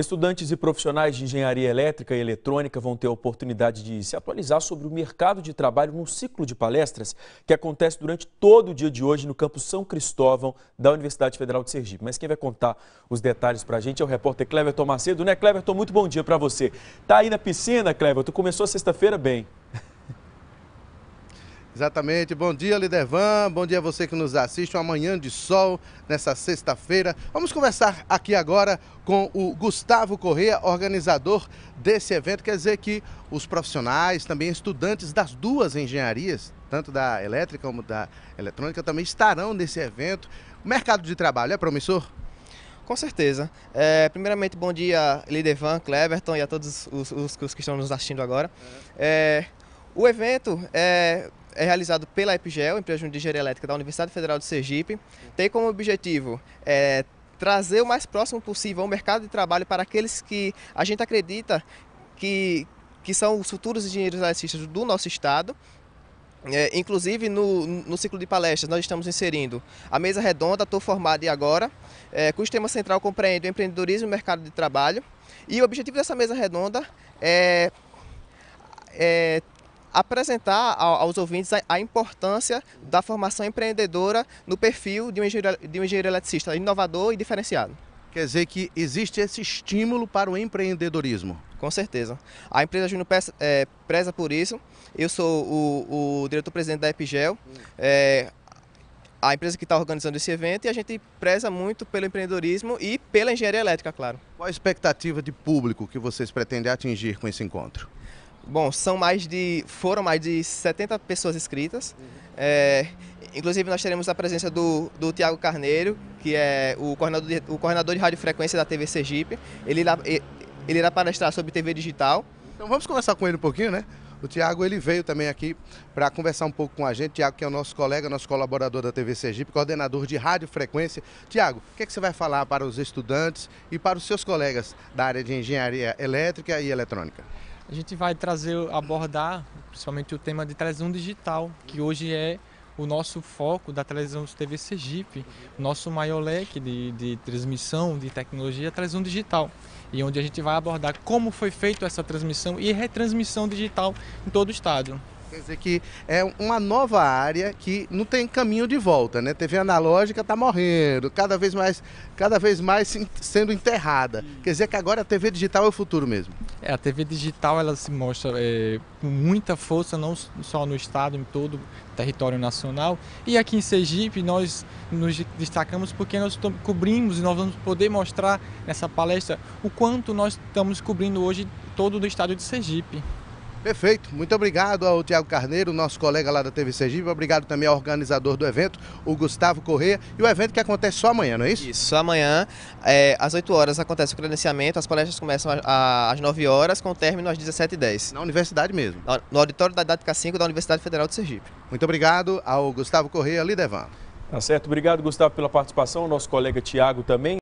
Estudantes e profissionais de engenharia elétrica e eletrônica vão ter a oportunidade de se atualizar sobre o mercado de trabalho num ciclo de palestras que acontece durante todo o dia de hoje no campus São Cristóvão da Universidade Federal de Sergipe. Mas quem vai contar os detalhes para a gente é o repórter Cleverton Macedo. Né, Cleverton? Muito bom dia para você. Tá aí na piscina, Cleverton? Começou sexta-feira bem. Exatamente. Bom dia, Lidervan. Bom dia a você que nos assiste. Uma manhã de sol nessa sexta-feira. Vamos conversar aqui agora com o Gustavo Correia, organizador desse evento. Quer dizer que os profissionais, também estudantes das duas engenharias, tanto da elétrica como da eletrônica, também estarão nesse evento. O mercado de trabalho é promissor? Com certeza. É, primeiramente, bom dia, Lidervan, Cleverton e a todos os, os, os que estão nos assistindo agora. É, é o evento é, é realizado pela EPGEL, empresa de engenharia elétrica da Universidade Federal de Sergipe, tem como objetivo é, trazer o mais próximo possível ao mercado de trabalho para aqueles que a gente acredita que, que são os futuros engenheiros eletricistas do nosso estado. É, inclusive no, no ciclo de palestras nós estamos inserindo a mesa redonda, estou formada e agora, é, cujo tema central compreende o empreendedorismo e o mercado de trabalho. E o objetivo dessa mesa redonda é, é apresentar aos ouvintes a, importância da formação empreendedora no perfil de um, engenheiro, de um engenheiro eletricista inovador e diferenciado. Quer dizer que existe esse estímulo para o empreendedorismo? Com certeza. A empresa Júnior preza, é, preza por isso. Eu sou o, o diretor-presidente da Epigel, é, a empresa que está organizando esse evento, e a gente preza muito pelo empreendedorismo e pela engenharia elétrica, claro. Qual a expectativa de público que vocês pretendem atingir com esse encontro? Bom, são mais de. foram mais de 70 pessoas inscritas. Uhum. É, inclusive nós teremos a presença do, do Tiago Carneiro, que é o coordenador de, o coordenador de radiofrequência da TV Sergipe. Ele irá, ele irá palestrar sobre TV digital. Então vamos conversar com ele um pouquinho, né? O Tiago ele veio também aqui para conversar um pouco com a gente. Tiago, que é o nosso colega, nosso colaborador da TV Sergipe, coordenador de radiofrequência. Tiago, o que, é que você vai falar para os estudantes e para os seus colegas da área de engenharia elétrica e eletrônica? A gente vai trazer, abordar principalmente o tema de televisão digital, que hoje é o nosso foco da televisão TV Sergipe, o nosso maior leque de, de transmissão de tecnologia é televisão digital. E onde a gente vai abordar como foi feita essa transmissão e retransmissão digital em todo o estado dizer que é uma nova área que não tem caminho de volta, né? TV analógica está morrendo, cada vez mais, cada vez mais sendo enterrada. Hum. Quer dizer que agora a TV digital é o futuro mesmo. É, a TV digital ela se mostra é, com muita força, não só no estado, em todo o território nacional. E aqui em Sergipe nós nos destacamos porque nós cobrimos e nós vamos poder mostrar nessa palestra o quanto nós estamos cobrindo hoje todo o estado de Sergipe. Perfeito, muito obrigado ao Tiago Carneiro, nosso colega lá da TV Sergipe, obrigado também ao organizador do evento, o Gustavo Corrêa, e o evento que acontece só amanhã, não é isso? Isso, amanhã, é, às 8 horas acontece o credenciamento, as palestras começam a, a, às 9 horas, com término às 17h10. Na universidade mesmo? No, no auditório da Didática 5 da Universidade Federal de Sergipe. Muito obrigado ao Gustavo Corrêa, Lidevan. Tá certo, obrigado Gustavo pela participação, nosso colega Tiago também.